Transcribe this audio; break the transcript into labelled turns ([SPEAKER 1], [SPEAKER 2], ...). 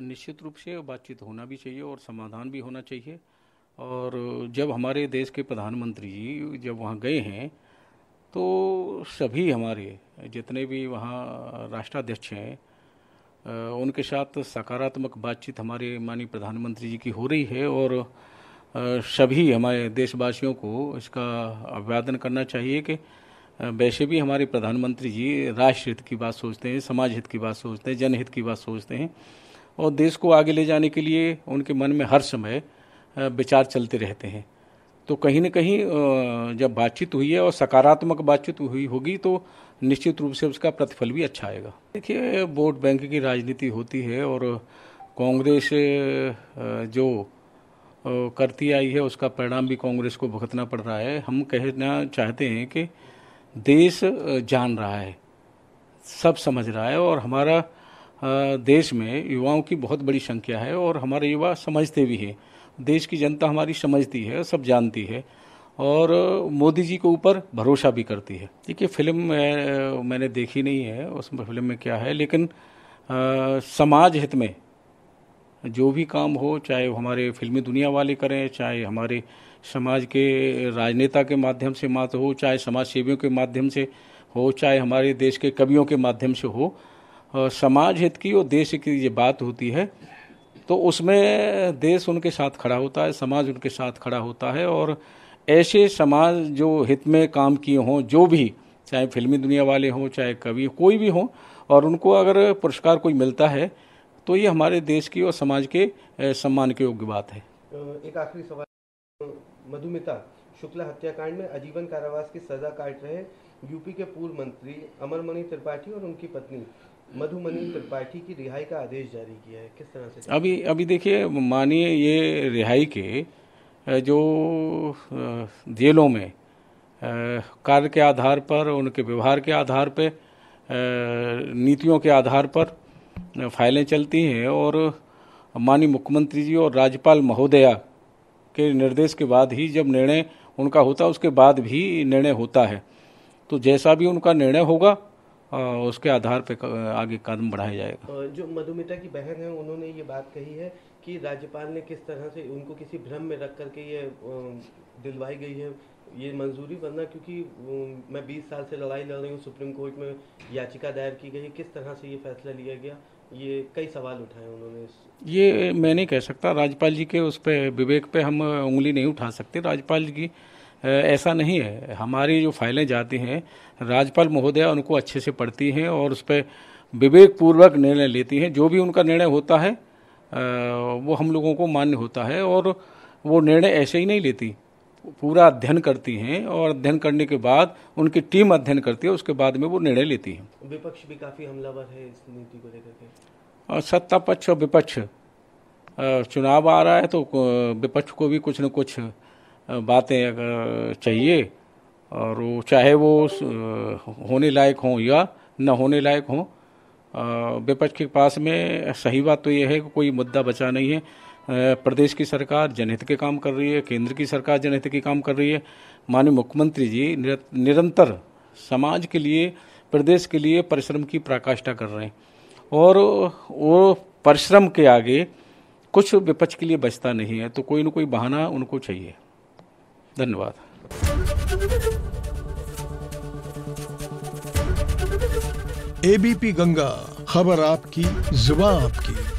[SPEAKER 1] निश्चित रूप से बातचीत होना भी चाहिए और समाधान भी होना चाहिए और जब हमारे देश के प्रधानमंत्री जी जब वहाँ गए हैं तो सभी हमारे जितने भी वहाँ राष्ट्राध्यक्ष हैं उनके साथ सकारात्मक बातचीत हमारे माननीय प्रधानमंत्री जी की हो रही है और सभी हमारे देशवासियों को इसका अभिवादन करना चाहिए कि वैसे भी हमारे प्रधानमंत्री जी राष्ट्र हित की बात सोचते हैं समाज हित की बात सोचते हैं जनहित की बात सोचते हैं और देश को आगे ले जाने के लिए उनके मन में हर समय विचार चलते रहते हैं तो कहीं ना कहीं जब बातचीत हुई है और सकारात्मक बातचीत हुई होगी तो निश्चित रूप से उसका प्रतिफल भी अच्छा आएगा देखिए वोट बैंक की राजनीति होती है और कांग्रेस जो करती आई है उसका परिणाम भी कांग्रेस को भुगतना पड़ रहा है हम कहना चाहते हैं कि देश जान रहा है सब समझ रहा है और हमारा देश में युवाओं की बहुत बड़ी संख्या है और हमारे युवा समझते भी हैं देश की जनता हमारी समझती है सब जानती है और मोदी जी के ऊपर भरोसा भी करती है देखिए फिल्म मैंने देखी नहीं है उस फिल्म में क्या है लेकिन आ, समाज हित में जो भी काम हो चाहे हमारे फिल्मी दुनिया वाले करें चाहे हमारे समाज के राजनेता के माध्यम से मात हो चाहे समाज सेवियों के माध्यम से हो चाहे हमारे देश के कवियों के माध्यम से हो समाज हित की और देश की ये बात होती है तो उसमें देश उनके साथ खड़ा होता है समाज उनके साथ खड़ा होता है और ऐसे समाज जो हित में काम किए हों जो भी चाहे फिल्मी दुनिया वाले हों चाहे कवि कोई भी हों और उनको अगर पुरस्कार कोई मिलता है तो ये हमारे देश की और समाज के सम्मान के योग्य बात है
[SPEAKER 2] एक आखिरी सवाल मधुमिता शुक्ला हत्याकांड में आजीवन कारावास की सजा काट रहे यूपी के पूर्व मंत्री अमरमणि त्रिपाठी और उनकी पत्नी मधुमनी त्रिपाठी की रिहाई का आदेश जारी किया है किस तरह से अभी अभी देखिए
[SPEAKER 1] मानिए ये रिहाई के जो जेलों में कार्य के आधार पर उनके व्यवहार के आधार पर नीतियों के आधार पर फाइलें चलती हैं और माननीय मुख्यमंत्री जी और राज्यपाल महोदया के निर्देश के बाद ही जब निर्णय उनका होता है उसके बाद भी निर्णय होता है तो जैसा भी उनका निर्णय होगा उसके आधार पर आगे कदम बढ़ाया जाएगा
[SPEAKER 2] जो मधुमिता की बहन है उन्होंने ये बात कही है कि राज्यपाल ने किस तरह से उनको किसी भ्रम में रख करके ये दिलवाई गई है ये मंजूरी बनना क्योंकि मैं 20 साल से लड़ाई लड़ रही हूँ सुप्रीम कोर्ट में याचिका दायर की गई किस तरह से ये फैसला लिया गया ये कई सवाल उठाए उन्होंने ये
[SPEAKER 1] मैं नहीं कह सकता राज्यपाल जी के उस पर विवेक पे हम उंगली नहीं उठा सकते राज्यपाल जी की ऐसा नहीं है हमारी जो फाइलें जाती हैं राज्यपाल महोदया उनको अच्छे से पढ़ती हैं और उस पर विवेकपूर्वक निर्णय लेती हैं जो भी उनका निर्णय होता है वो हम लोगों को मान्य होता है और वो निर्णय ऐसे ही नहीं लेती पूरा अध्ययन करती हैं और अध्ययन करने के बाद उनकी टीम अध्ययन करती है उसके बाद में वो निर्णय लेती हैं
[SPEAKER 2] विपक्ष भी काफ़ी हमलावर है इस नीति को लेकर के
[SPEAKER 1] सत्ता पक्ष और विपक्ष चुनाव आ रहा है तो विपक्ष को भी कुछ न कुछ बातें अगर चाहिए और वो चाहे वो होने लायक हों या न होने लायक हों विपक्ष के पास में सही बात तो ये है कि कोई मुद्दा बचा नहीं है प्रदेश की सरकार जनहित के काम कर रही है केंद्र की सरकार जनहित के काम कर रही है माननीय मुख्यमंत्री जी निरंतर समाज के लिए प्रदेश के लिए परिश्रम की प्राकाष्ठा कर रहे हैं और वो परिश्रम के आगे कुछ विपक्ष के लिए बचता नहीं है तो कोई ना कोई बहाना उनको चाहिए धन्यवाद
[SPEAKER 2] एबीपी गंगा खबर आपकी जुबा आपकी